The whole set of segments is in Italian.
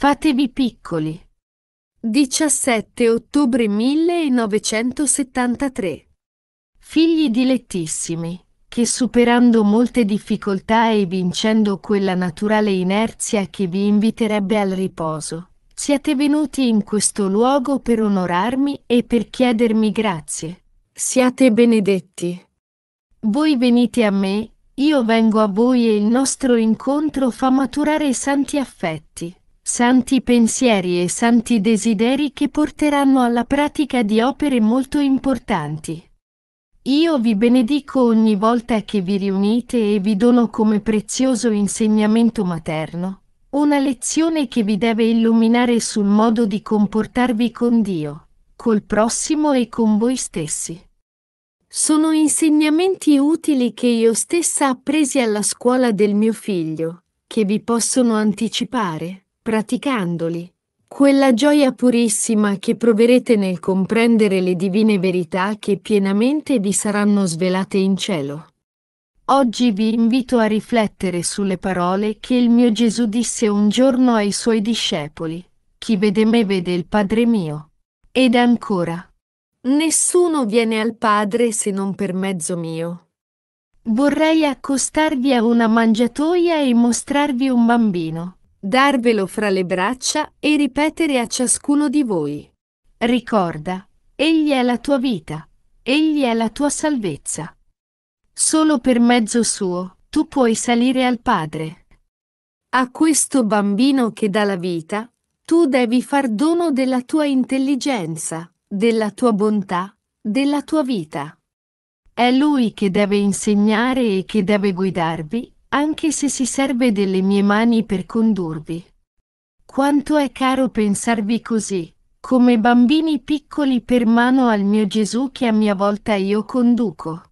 Fatevi piccoli. 17 ottobre 1973. Figli dilettissimi, che superando molte difficoltà e vincendo quella naturale inerzia che vi inviterebbe al riposo, siete venuti in questo luogo per onorarmi e per chiedermi grazie. Siate benedetti. Voi venite a me, io vengo a voi e il nostro incontro fa maturare i santi affetti santi pensieri e santi desideri che porteranno alla pratica di opere molto importanti. Io vi benedico ogni volta che vi riunite e vi dono come prezioso insegnamento materno, una lezione che vi deve illuminare sul modo di comportarvi con Dio, col prossimo e con voi stessi. Sono insegnamenti utili che io stessa appresi alla scuola del mio figlio, che vi possono anticipare praticandoli. Quella gioia purissima che proverete nel comprendere le divine verità che pienamente vi saranno svelate in cielo. Oggi vi invito a riflettere sulle parole che il mio Gesù disse un giorno ai suoi discepoli. Chi vede me vede il Padre mio. Ed ancora. Nessuno viene al Padre se non per mezzo mio. Vorrei accostarvi a una mangiatoia e mostrarvi un bambino darvelo fra le braccia e ripetere a ciascuno di voi. Ricorda, Egli è la tua vita, Egli è la tua salvezza. Solo per mezzo suo tu puoi salire al Padre. A questo bambino che dà la vita, tu devi far dono della tua intelligenza, della tua bontà, della tua vita. È lui che deve insegnare e che deve guidarvi anche se si serve delle mie mani per condurvi. Quanto è caro pensarvi così, come bambini piccoli per mano al mio Gesù che a mia volta io conduco.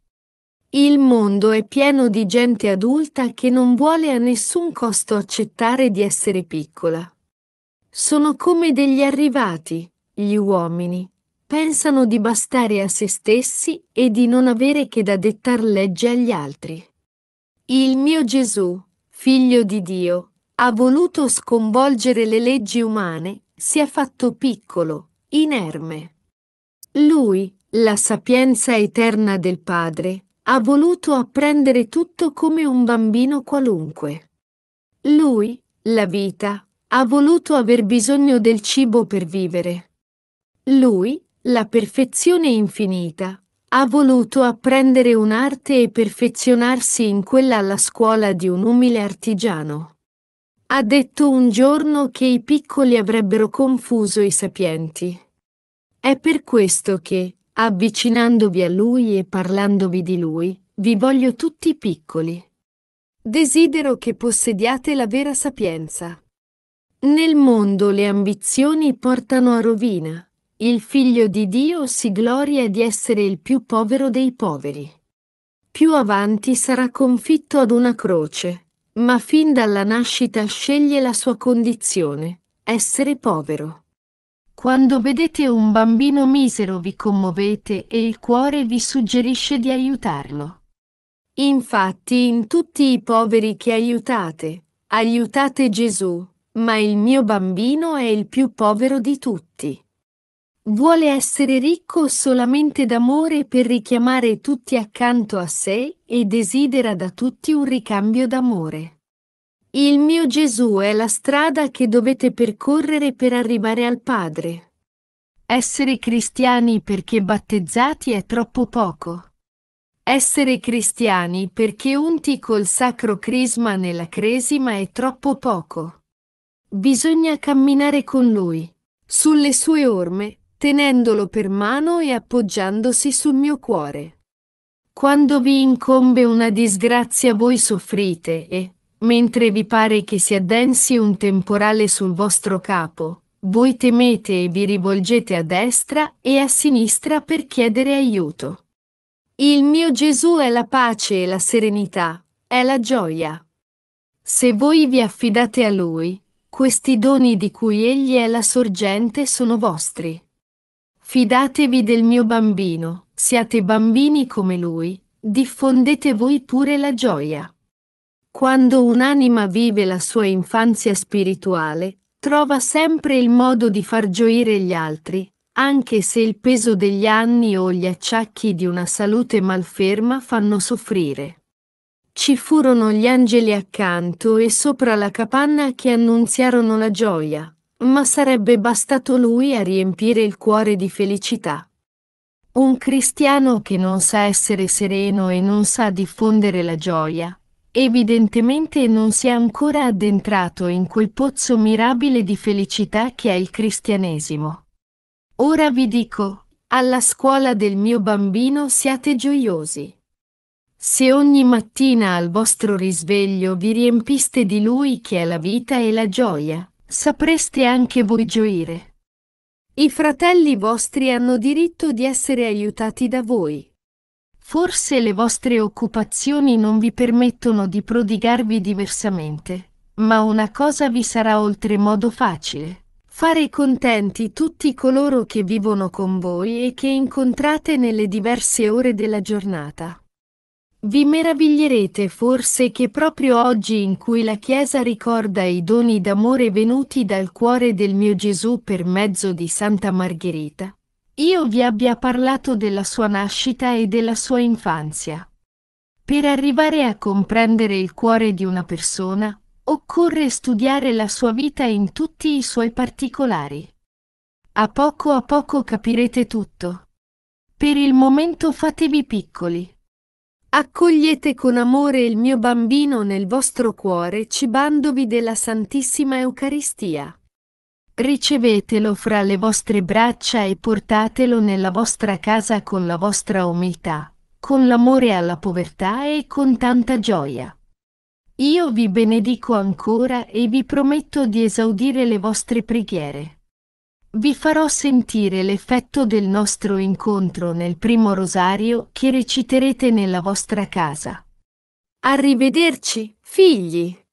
Il mondo è pieno di gente adulta che non vuole a nessun costo accettare di essere piccola. Sono come degli arrivati, gli uomini. Pensano di bastare a se stessi e di non avere che da dettar legge agli altri. Il mio Gesù, figlio di Dio, ha voluto sconvolgere le leggi umane, si è fatto piccolo, inerme. Lui, la sapienza eterna del Padre, ha voluto apprendere tutto come un bambino qualunque. Lui, la vita, ha voluto aver bisogno del cibo per vivere. Lui, la perfezione infinita, ha voluto apprendere un'arte e perfezionarsi in quella alla scuola di un umile artigiano. Ha detto un giorno che i piccoli avrebbero confuso i sapienti. È per questo che, avvicinandovi a lui e parlandovi di lui, vi voglio tutti piccoli. Desidero che possediate la vera sapienza. Nel mondo le ambizioni portano a rovina, il figlio di Dio si gloria di essere il più povero dei poveri. Più avanti sarà confitto ad una croce, ma fin dalla nascita sceglie la sua condizione, essere povero. Quando vedete un bambino misero vi commuovete e il cuore vi suggerisce di aiutarlo. Infatti in tutti i poveri che aiutate, aiutate Gesù, ma il mio bambino è il più povero di tutti. Vuole essere ricco solamente d'amore per richiamare tutti accanto a sé e desidera da tutti un ricambio d'amore. Il mio Gesù è la strada che dovete percorrere per arrivare al Padre. Essere cristiani perché battezzati è troppo poco. Essere cristiani perché unti col sacro crisma nella cresima è troppo poco. Bisogna camminare con Lui, sulle sue orme, tenendolo per mano e appoggiandosi sul mio cuore. Quando vi incombe una disgrazia voi soffrite e, mentre vi pare che si addensi un temporale sul vostro capo, voi temete e vi rivolgete a destra e a sinistra per chiedere aiuto. Il mio Gesù è la pace e la serenità, è la gioia. Se voi vi affidate a Lui, questi doni di cui Egli è la sorgente sono vostri. Fidatevi del mio bambino, siate bambini come lui, diffondete voi pure la gioia. Quando un'anima vive la sua infanzia spirituale, trova sempre il modo di far gioire gli altri, anche se il peso degli anni o gli acciacchi di una salute malferma fanno soffrire. Ci furono gli angeli accanto e sopra la capanna che annunziarono la gioia, ma sarebbe bastato lui a riempire il cuore di felicità. Un cristiano che non sa essere sereno e non sa diffondere la gioia, evidentemente non si è ancora addentrato in quel pozzo mirabile di felicità che è il cristianesimo. Ora vi dico, alla scuola del mio bambino siate gioiosi. Se ogni mattina al vostro risveglio vi riempiste di lui che è la vita e la gioia, sapreste anche voi gioire. I fratelli vostri hanno diritto di essere aiutati da voi. Forse le vostre occupazioni non vi permettono di prodigarvi diversamente, ma una cosa vi sarà oltremodo facile. Fare contenti tutti coloro che vivono con voi e che incontrate nelle diverse ore della giornata. Vi meraviglierete forse che proprio oggi in cui la Chiesa ricorda i doni d'amore venuti dal cuore del mio Gesù per mezzo di Santa Margherita, io vi abbia parlato della sua nascita e della sua infanzia. Per arrivare a comprendere il cuore di una persona, occorre studiare la sua vita in tutti i suoi particolari. A poco a poco capirete tutto. Per il momento fatevi piccoli Accogliete con amore il mio bambino nel vostro cuore cibandovi della Santissima Eucaristia. Ricevetelo fra le vostre braccia e portatelo nella vostra casa con la vostra umiltà, con l'amore alla povertà e con tanta gioia. Io vi benedico ancora e vi prometto di esaudire le vostre preghiere vi farò sentire l'effetto del nostro incontro nel primo rosario che reciterete nella vostra casa. Arrivederci, figli!